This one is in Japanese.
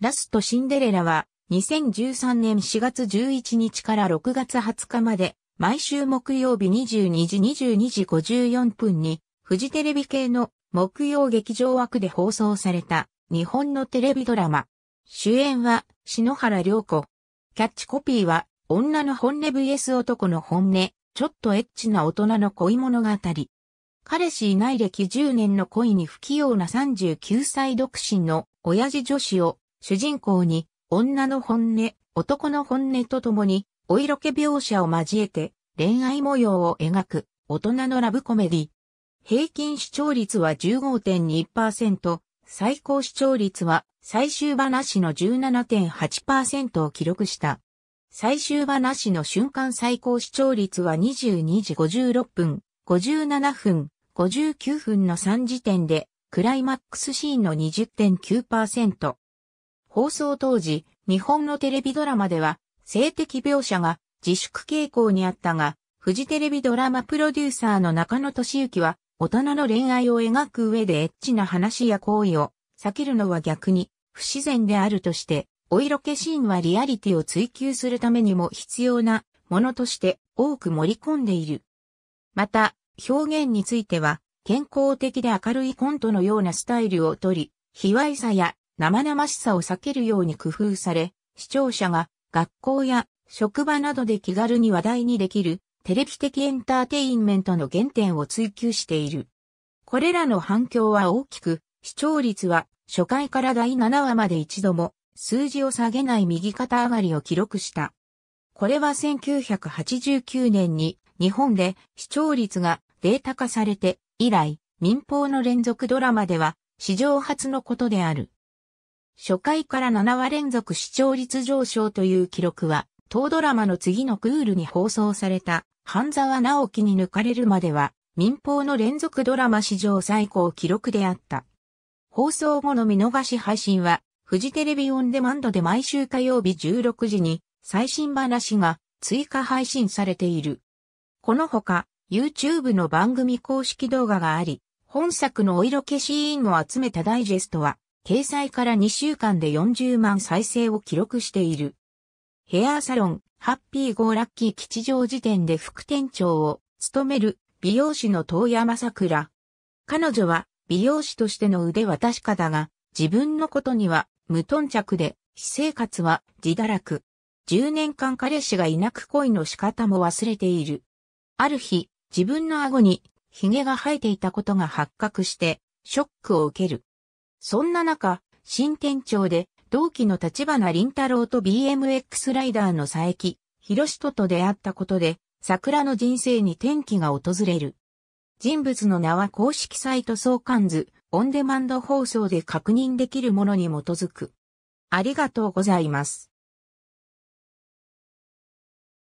ラストシンデレラは2013年4月11日から6月20日まで毎週木曜日22時22時54分にフジテレビ系の木曜劇場枠で放送された日本のテレビドラマ。主演は篠原涼子。キャッチコピーは女の本音 VS 男の本音、ちょっとエッチな大人の恋物語。彼氏いない歴10年の恋に不器用な39歳独身の親父女子を主人公に、女の本音、男の本音とともに、お色気描写を交えて、恋愛模様を描く、大人のラブコメディ。平均視聴率は15.2%、最高視聴率は最終話の17.8%を記録した。最終話の瞬間最高視聴率は22時56分、57分、59分の3時点で、クライマックスシーンの20.9%、放送当時、日本のテレビドラマでは、性的描写が自粛傾向にあったが、フジテレビドラマプロデューサーの中野俊之は、大人の恋愛を描く上でエッチな話や行為を避けるのは逆に不自然であるとして、お色気シーンはリアリティを追求するためにも必要なものとして多く盛り込んでいる。また、表現については、健康的で明るいコントのようなスタイルをとり、卑猥さや生々しさを避けるように工夫され、視聴者が学校や職場などで気軽に話題にできるテレビ的エンターテインメントの原点を追求している。これらの反響は大きく、視聴率は初回から第7話まで一度も数字を下げない右肩上がりを記録した。これは1989年に日本で視聴率がデータ化されて以来民放の連続ドラマでは史上初のことである。初回から7話連続視聴率上昇という記録は、当ドラマの次のクールに放送された、半沢直樹に抜かれるまでは、民放の連続ドラマ史上最高記録であった。放送後の見逃し配信は、フジテレビオンデマンドで毎週火曜日16時に、最新話が追加配信されている。このほか、YouTube の番組公式動画があり、本作のお色気シーンを集めたダイジェストは、掲載から2週間で40万再生を記録している。ヘアーサロン、ハッピーゴーラッキー吉祥辞典で副店長を務める美容師の遠山桜。彼女は美容師としての腕は確かだが、自分のことには無頓着で、私生活は自堕落。10年間彼氏がいなく恋の仕方も忘れている。ある日、自分の顎に髭が生えていたことが発覚して、ショックを受ける。そんな中、新店長で同期の立花林太郎と BMX ライダーの佐伯、広人と出会ったことで、桜の人生に転機が訪れる。人物の名は公式サイト相関図、オンデマンド放送で確認できるものに基づく。ありがとうございます。